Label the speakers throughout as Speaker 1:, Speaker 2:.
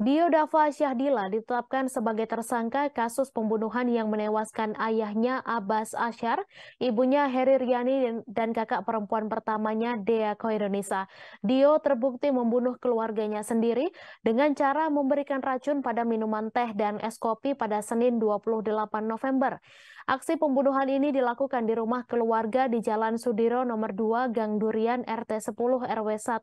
Speaker 1: Dio Dafa Syahdila ditetapkan sebagai tersangka kasus pembunuhan yang menewaskan ayahnya Abbas Ashar, ibunya Heri Riani, dan kakak perempuan pertamanya Dea Koironisa. Dio terbukti membunuh keluarganya sendiri dengan cara memberikan racun pada minuman teh dan es kopi pada Senin 28 November. Aksi pembunuhan ini dilakukan di rumah keluarga di Jalan Sudiro nomor 2 Gang Durian RT 10 RW 1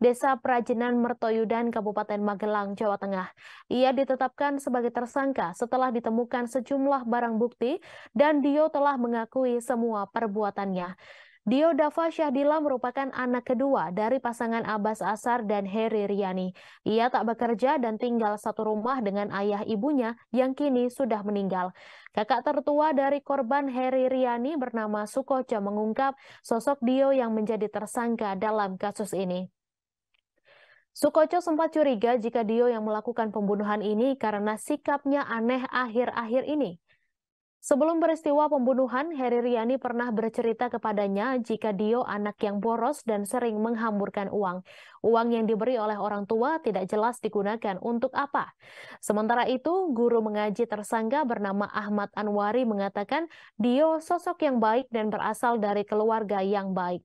Speaker 1: Desa Prajenan Mertoyudan Kabupaten Magelang, Jawa Jawa Tengah. Ia ditetapkan sebagai tersangka setelah ditemukan sejumlah barang bukti dan Dio telah mengakui semua perbuatannya. Dio Dava Syahdila merupakan anak kedua dari pasangan Abbas Asar dan Heri Riani. Ia tak bekerja dan tinggal satu rumah dengan ayah ibunya yang kini sudah meninggal. Kakak tertua dari korban Heri Riani bernama Sukoca mengungkap sosok Dio yang menjadi tersangka dalam kasus ini. Sukoco sempat curiga jika Dio yang melakukan pembunuhan ini karena sikapnya aneh akhir-akhir ini. Sebelum peristiwa pembunuhan, Heri Riani pernah bercerita kepadanya jika Dio anak yang boros dan sering menghamburkan uang. Uang yang diberi oleh orang tua tidak jelas digunakan untuk apa. Sementara itu, guru mengaji tersangka bernama Ahmad Anwari mengatakan Dio sosok yang baik dan berasal dari keluarga yang baik.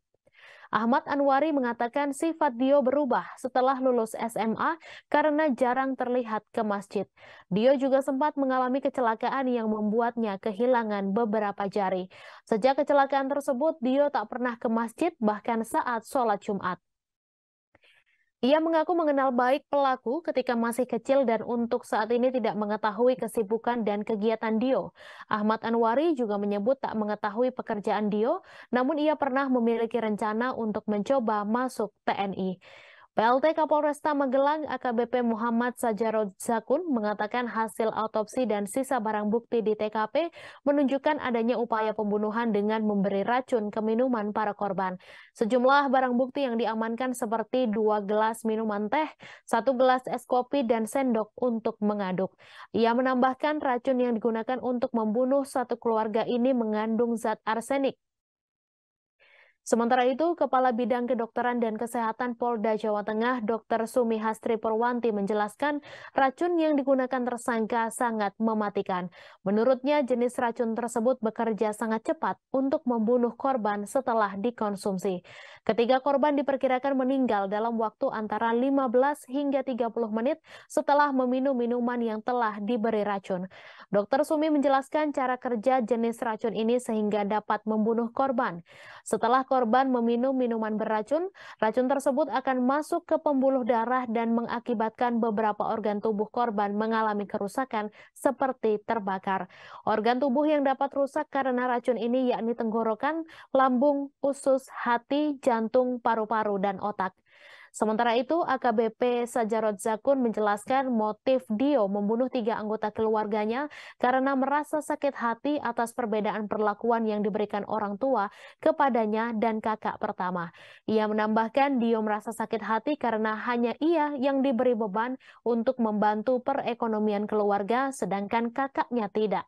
Speaker 1: Ahmad Anwari mengatakan sifat Dio berubah setelah lulus SMA karena jarang terlihat ke masjid. Dio juga sempat mengalami kecelakaan yang membuatnya kehilangan beberapa jari. Sejak kecelakaan tersebut, Dio tak pernah ke masjid bahkan saat sholat Jumat. Ia mengaku mengenal baik pelaku ketika masih kecil dan untuk saat ini tidak mengetahui kesibukan dan kegiatan Dio. Ahmad Anwari juga menyebut tak mengetahui pekerjaan Dio, namun ia pernah memiliki rencana untuk mencoba masuk TNI. PLT Kapolresta Magelang AKBP Muhammad Sajarod Zakun mengatakan hasil autopsi dan sisa barang bukti di TKP menunjukkan adanya upaya pembunuhan dengan memberi racun ke minuman para korban. Sejumlah barang bukti yang diamankan seperti dua gelas minuman teh, satu gelas es kopi, dan sendok untuk mengaduk. Ia menambahkan racun yang digunakan untuk membunuh satu keluarga ini mengandung zat arsenik Sementara itu, Kepala Bidang Kedokteran dan Kesehatan Polda Jawa Tengah, Dr. Sumi Hastri Purwanti menjelaskan racun yang digunakan tersangka sangat mematikan. Menurutnya, jenis racun tersebut bekerja sangat cepat untuk membunuh korban setelah dikonsumsi. Ketiga korban diperkirakan meninggal dalam waktu antara 15 hingga 30 menit setelah meminum minuman yang telah diberi racun. Dr. Sumi menjelaskan cara kerja jenis racun ini sehingga dapat membunuh korban. Setelah korban korban meminum minuman beracun, racun tersebut akan masuk ke pembuluh darah dan mengakibatkan beberapa organ tubuh korban mengalami kerusakan seperti terbakar. Organ tubuh yang dapat rusak karena racun ini yakni tenggorokan, lambung, usus, hati, jantung, paru-paru, dan otak. Sementara itu, AKBP Sajarot Zakun menjelaskan motif Dio membunuh tiga anggota keluarganya karena merasa sakit hati atas perbedaan perlakuan yang diberikan orang tua kepadanya dan kakak pertama. Ia menambahkan Dio merasa sakit hati karena hanya ia yang diberi beban untuk membantu perekonomian keluarga sedangkan kakaknya tidak.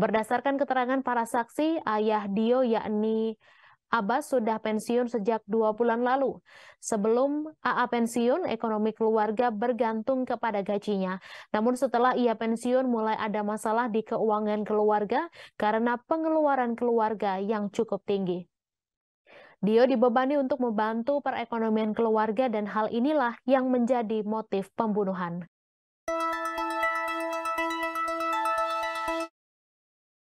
Speaker 1: Berdasarkan keterangan para saksi, ayah Dio yakni Abbas sudah pensiun sejak dua bulan lalu. Sebelum AA pensiun, ekonomi keluarga bergantung kepada gajinya. Namun setelah ia pensiun mulai ada masalah di keuangan keluarga karena pengeluaran keluarga yang cukup tinggi. Dio dibebani untuk membantu perekonomian keluarga dan hal inilah yang menjadi motif pembunuhan.